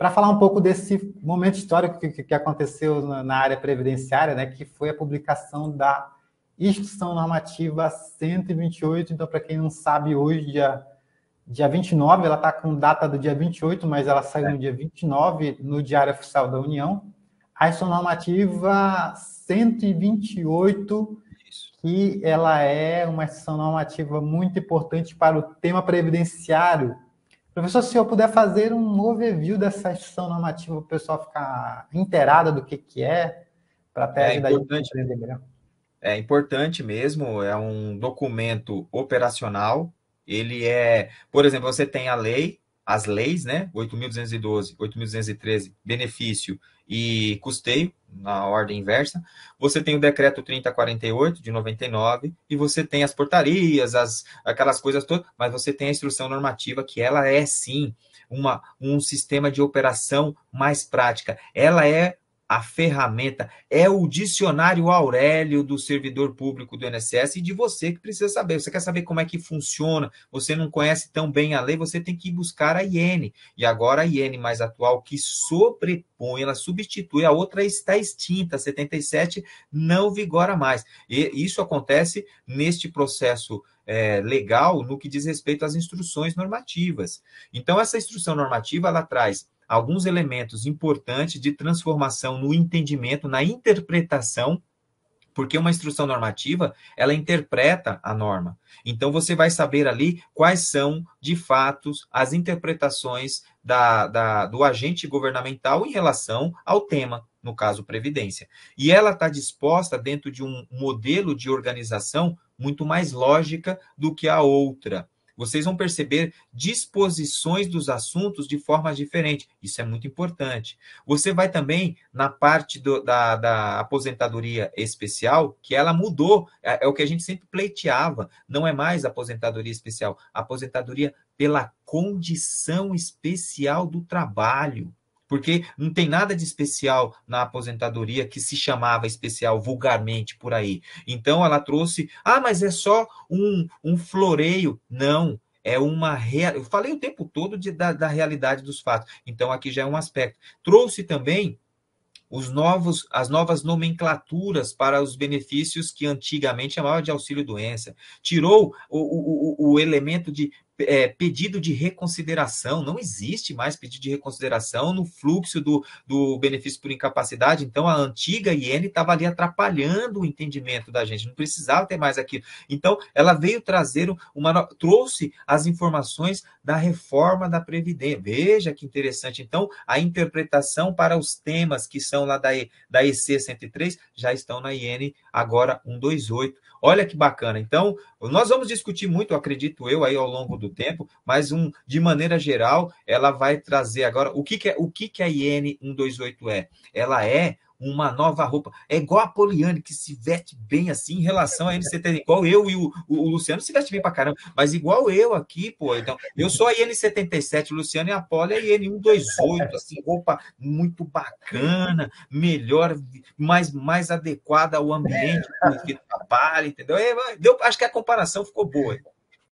para falar um pouco desse momento histórico que, que aconteceu na, na área previdenciária, né, que foi a publicação da Instrução Normativa 128. Então, para quem não sabe, hoje, dia, dia 29, ela está com data do dia 28, mas ela saiu é. no dia 29 no Diário Oficial da União. A Instrução Normativa 128, Isso. que ela é uma instrução normativa muito importante para o tema previdenciário Professor, se eu puder fazer um overview dessa instituição normativa para o pessoal ficar inteirado do que, que é, para até é importante, entender melhor. É importante mesmo, é um documento operacional. Ele é, por exemplo, você tem a lei, as leis, né? 8.212, 8.213, benefício e custeio na ordem inversa, você tem o decreto 3048 de 99 e você tem as portarias, as aquelas coisas todas, mas você tem a instrução normativa que ela é sim uma, um sistema de operação mais prática. Ela é a ferramenta, é o dicionário Aurélio do servidor público do INSS e de você que precisa saber. Você quer saber como é que funciona, você não conhece tão bem a lei, você tem que ir buscar a IN. E agora a IN mais atual, que sobrepõe, ela substitui, a outra está extinta, a 77 não vigora mais. E isso acontece neste processo é, legal no que diz respeito às instruções normativas. Então, essa instrução normativa, ela traz alguns elementos importantes de transformação no entendimento, na interpretação, porque uma instrução normativa, ela interpreta a norma. Então, você vai saber ali quais são, de fato, as interpretações da, da, do agente governamental em relação ao tema, no caso, previdência. E ela está disposta dentro de um modelo de organização muito mais lógica do que a outra vocês vão perceber disposições dos assuntos de formas diferentes. Isso é muito importante. Você vai também na parte do, da, da aposentadoria especial, que ela mudou, é, é o que a gente sempre pleiteava, não é mais aposentadoria especial, aposentadoria pela condição especial do trabalho porque não tem nada de especial na aposentadoria que se chamava especial vulgarmente por aí. Então ela trouxe, ah, mas é só um, um floreio. Não, é uma real. Eu falei o tempo todo de, da, da realidade dos fatos. Então aqui já é um aspecto. Trouxe também os novos, as novas nomenclaturas para os benefícios que antigamente chamava de auxílio doença. Tirou o, o, o, o elemento de é, pedido de reconsideração, não existe mais pedido de reconsideração no fluxo do, do benefício por incapacidade, então a antiga IN estava ali atrapalhando o entendimento da gente, não precisava ter mais aquilo. Então, ela veio trazer uma. trouxe as informações da reforma da Previdência. Veja que interessante. Então, a interpretação para os temas que são lá da, da EC 103 já estão na IN agora 128. Olha que bacana. Então, nós vamos discutir muito, acredito eu, aí ao longo do tempo, mas um, de maneira geral, ela vai trazer agora o que, que é o que, que a IN 128 é? Ela é uma nova roupa. É igual a Poliane, que se veste bem assim em relação a NCT, igual eu e o, o, o Luciano se veste bem pra caramba, mas igual eu aqui, pô. Então, eu sou a IN77, o Luciano e a Poli é a IN128, assim, roupa muito bacana, melhor, mais, mais adequada ao ambiente é. que trabalha, entendeu? É, eu, eu, acho que a comparação ficou boa. Então.